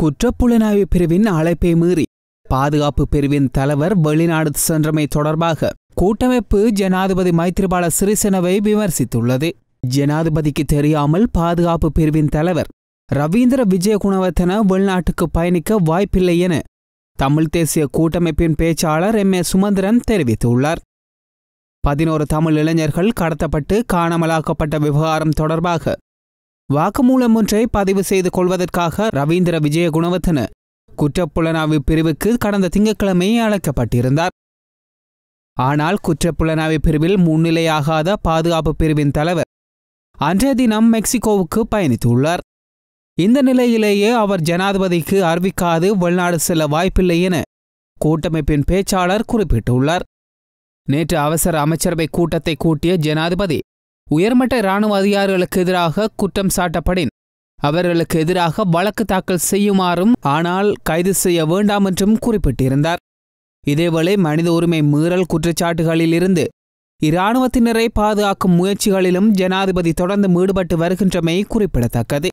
குற்றப்புலனாய்வு பிரிவின் அழைப்பை மீறி பாதுகாப்பு பிரிவின் தலைவர் வெளிநாடு சென்றமை தொடர்பாக கூட்டமைப்பு ஜனாதிபதி மைத்ரிபால சிறிசேனவை விமர்சித்துள்ளது ஜனாதிபதிக்கு தெரியாமல் பாதுகாப்பு பிரிவின் தலைவர் ரவீந்திர விஜயகுணவர்த்தன வெளிநாட்டுக்கு பயணிக்க வாய்ப்பில்லை என தமிழ் தேசிய கூட்டமைப்பின் பேச்சாளர் எம் ஏ சுமந்திரன் தெரிவித்துள்ளார் பதினோரு தமிழ் இளைஞர்கள் கடத்தப்பட்டு காணாமலாக்கப்பட்ட விவகாரம் தொடர்பாக வாக்குமூலம் ஒன்றை பதிவு செய்து கொள்வதற்காக ரவீந்திர விஜய குணவர்த்தன குற்றப்புலனாய்வு பிரிவுக்கு கடந்த திங்கட்கிழமை அழைக்கப்பட்டிருந்தார் ஆனால் குற்றப்புலனாய்வு பிரிவில் முன்னிலையாகாத பாதுகாப்பு பிரிவின் தலைவர் அன்றைய தினம் மெக்சிகோவுக்கு பயணித்துள்ளார் இந்த நிலையிலேயே அவர் ஜனாதிபதிக்கு அறிவிக்காது வெளிநாடு செல்ல வாய்ப்பில்லை என கூட்டமைப்பின் பேச்சாளர் குறிப்பிட்டுள்ளார் நேற்று அவசர அமைச்சரவை கூட்டத்தை கூட்டிய ஜனாதிபதி உயர்மட்ட இராணுவ அதிகாரிகளுக்கு எதிராக குற்றம் சாட்டப்படின் அவர்களுக்கு எதிராக வழக்கு தாக்கல் செய்யுமாறும் ஆனால் கைது செய்ய வேண்டாம் என்றும் குறிப்பிட்டிருந்தார் இதேவேளை மனித உரிமை மீறல் குற்றச்சாட்டுகளிலிருந்து இராணுவத்தினரை பாதுகாக்கும் முயற்சிகளிலும் ஜனாதிபதி தொடர்ந்து ஈடுபட்டு வருகின்றமை குறிப்பிடத்தக்கது